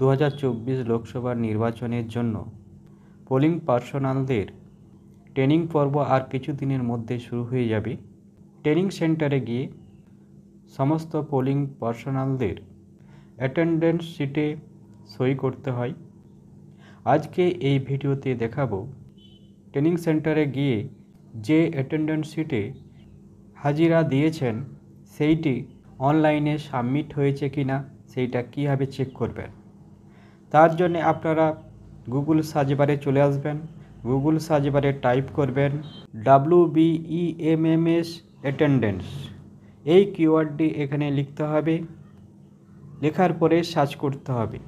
দু লোকসভা নির্বাচনের জন্য পোলিং পার্সোনালদের ট্রেনিং পর্ব আর কিছুদিনের মধ্যে শুরু হয়ে যাবে ট্রেনিং সেন্টারে গিয়ে সমস্ত পোলিং পার্সোনালদের অ্যাটেন্ডেন্স শিটে সই করতে হয় আজকে এই ভিডিওতে দেখাবো ট্রেনিং সেন্টারে গিয়ে যে অ্যাটেন্ডেন্স শিটে হাজিরা দিয়েছেন সেইটি অনলাইনে সাবমিট হয়েছে কিনা সেইটা কীভাবে চেক করবেন তার জন্য আপনারা গুগল সার্চ বারে চলে আসবেন গুগল সার্চ বারে টাইপ করবেন W M M S attendance এই কিওয়ার্ডটি এখানে লিখতে হবে লেখার পরে সার্চ করতে হবে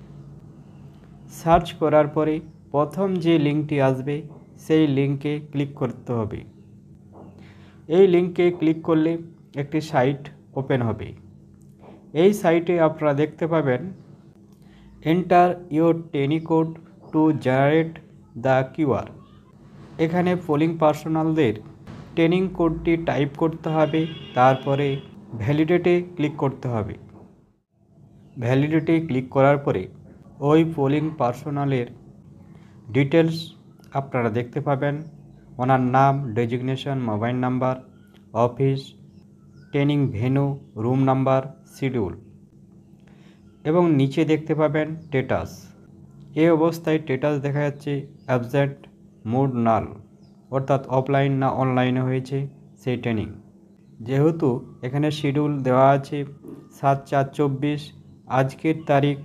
সার্চ করার পরে প্রথম যে লিঙ্কটি আসবে সেই লিঙ্কে ক্লিক করতে হবে এই লিঙ্কে ক্লিক করলে একটি সাইট ওপেন হবে এই সাইটে আপনারা দেখতে পাবেন এন্টার ইউর টেনিকোড টু জেনারেট দ্য কিউআর এখানে পোলিং পার্সোনালদের ট্রেনিং কোডটি টাইপ করতে হবে তারপরে ভ্যালিডেটে ক্লিক করতে হবে ভ্যালিডেটে ক্লিক করার পরে ওই পোলিং পার্সোনালের ডিটেলস আপনারা দেখতে পাবেন ওনার নাম designation mobile number office training venue room number schedule এবং নিচে দেখতে পাবেন টেটাস এই অবস্থায় টেটাস দেখা যাচ্ছে অ্যাবজেক্ট মোড নাল অর্থাৎ অফলাইন না অনলাইনে হয়েছে সেই ট্রেনিং যেহেতু এখানে শিডিউল দেওয়া আছে সাত চার চব্বিশ আজকের তারিখ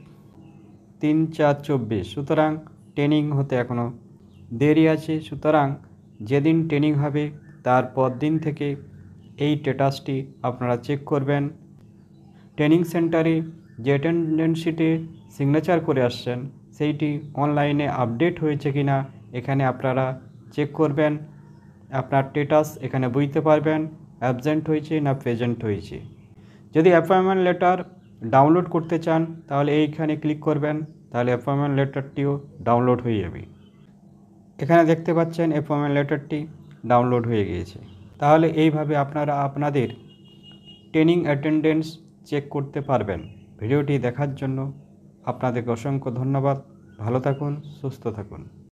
তিন চার চব্বিশ সুতরাং ট্রেনিং হতে এখনও দেরি আছে সুতরাং যেদিন ট্রেনিং হবে তার দিন থেকে এই টেটাসটি আপনারা চেক করবেন ট্রেনিং সেন্টারে যে অ্যাটেন্ডেন্সিটি সিগনেচার করে আসছেন সেইটি অনলাইনে আপডেট হয়েছে কি না এখানে আপনারা চেক করবেন আপনার স্টেটাস এখানে বুঝতে পারবেন অ্যাবসেন্ট হয়েছে না প্রেজেন্ট হয়েছে যদি অ্যাপয়েন্টমেন্ট লেটার ডাউনলোড করতে চান তাহলে এইখানে ক্লিক করবেন তাহলে অ্যাপয়েন্টমেন্ট লেটারটিও ডাউনলোড হয়ে যাবে এখানে দেখতে পাচ্ছেন অ্যাপয়েন্টমেন্ট লেটারটি ডাউনলোড হয়ে গিয়েছে তাহলে এইভাবে আপনারা আপনাদের ট্রেনিং অ্যাটেন্ডেন্স চেক করতে পারবেন ভিডিওটি দেখার জন্য আপনাদেরকে অসংখ্য ধন্যবাদ ভালো থাকুন সুস্থ থাকুন